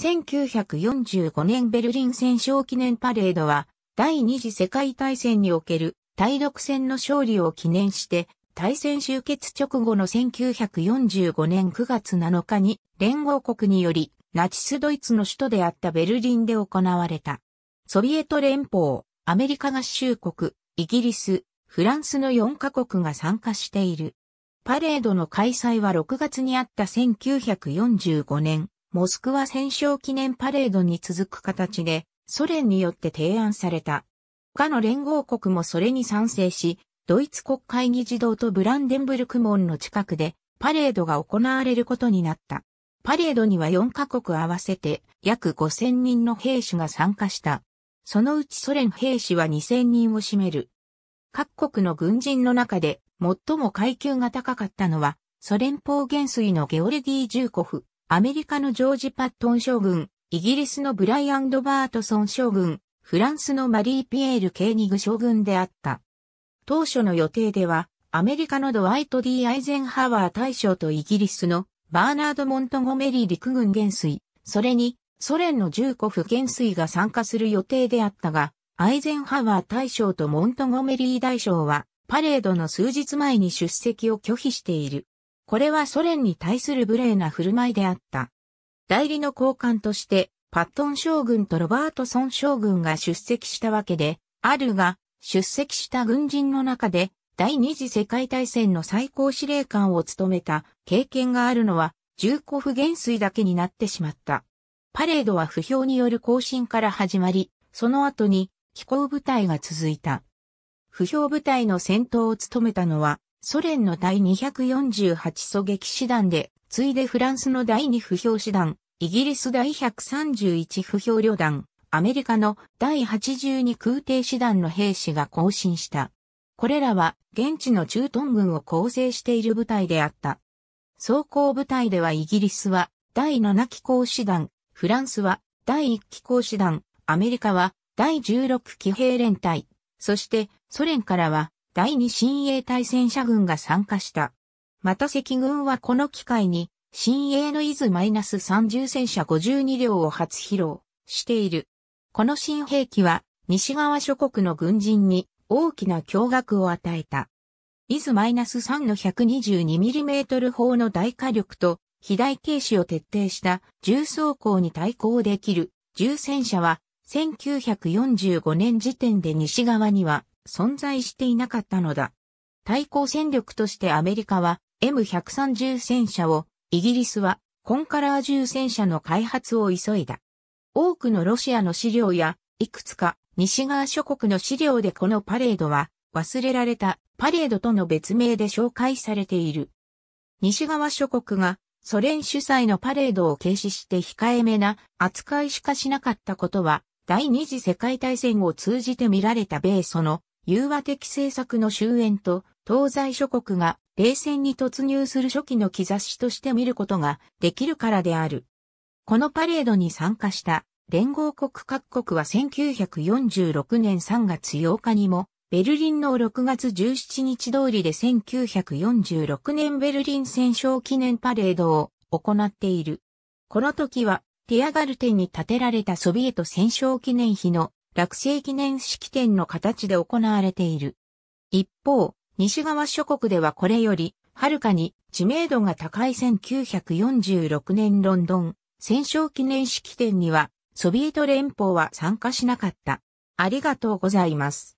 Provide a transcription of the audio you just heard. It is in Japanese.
1945年ベルリン戦勝記念パレードは、第二次世界大戦における対独戦の勝利を記念して、大戦終結直後の1945年9月7日に連合国によりナチスドイツの首都であったベルリンで行われた。ソビエト連邦、アメリカ合衆国、イギリス、フランスの4カ国が参加している。パレードの開催は6月にあった1945年モスクワ戦勝記念パレードに続く形で、ソ連によって提案された。他の連合国もそれに賛成し、ドイツ国会議事堂とブランデンブルク門の近くで、パレードが行われることになった。パレードには4カ国合わせて約5000人の兵士が参加した。そのうちソ連兵士は2000人を占める。各国の軍人の中で最も階級が高かったのはソ連邦元帥のゲオルデー・ジューコフ。アメリカのジョージ・パットン将軍、イギリスのブライアン・ドバートソン将軍、フランスのマリー・ピエール・ケーニグ将軍であった。当初の予定では、アメリカのドワイト・ディ・アイゼンハワー大将とイギリスのバーナード・モントゴメリー陸軍元帥、それにソ連の重フ元帥が参加する予定であったが、アイゼンハワー大将とモントゴメリー大将はパレードの数日前に出席を拒否している。これはソ連に対する無礼な振る舞いであった。代理の交換として、パットン将軍とロバートソン将軍が出席したわけで、あるが、出席した軍人の中で、第二次世界大戦の最高司令官を務めた経験があるのは、重古不減衰だけになってしまった。パレードは不評による更新から始まり、その後に飛行部隊が続いた。不評部隊の戦闘を務めたのは、ソ連の第248狙撃師団で、ついでフランスの第2不評師団、イギリス第131不評旅団、アメリカの第82空挺師団の兵士が更新した。これらは現地の駐屯軍を構成している部隊であった。装甲部隊ではイギリスは第7機構師団、フランスは第1機構師団、アメリカは第16機兵連隊、そしてソ連からは第二親衛隊戦車軍が参加した。また赤軍はこの機会に、新鋭の伊豆マイナス30戦車52両を初披露している。この新兵器は西側諸国の軍人に大きな驚愕を与えた。伊豆マイナス3の 122mm 砲の大火力と肥大軽視を徹底した重装甲に対抗できる重戦車は1945年時点で西側には存在していなかったのだ。対抗戦力としてアメリカは M130 戦車を、イギリスはコンカラー重戦車の開発を急いだ。多くのロシアの資料や、いくつか西側諸国の資料でこのパレードは、忘れられたパレードとの別名で紹介されている。西側諸国がソ連主催のパレードを軽視して控えめな扱いしかしなかったことは、第二次世界大戦を通じて見られた米ソの融和的政策の終焉と東西諸国が冷戦に突入する初期の兆しとして見ることができるからである。このパレードに参加した連合国各国は1946年3月8日にもベルリンの6月17日通りで1946年ベルリン戦勝記念パレードを行っている。この時はティアガルテンに建てられたソビエト戦勝記念碑の落成記念式典の形で行われている。一方、西側諸国ではこれより、はるかに知名度が高い1946年ロンドン戦勝記念式典にはソビエト連邦は参加しなかった。ありがとうございます。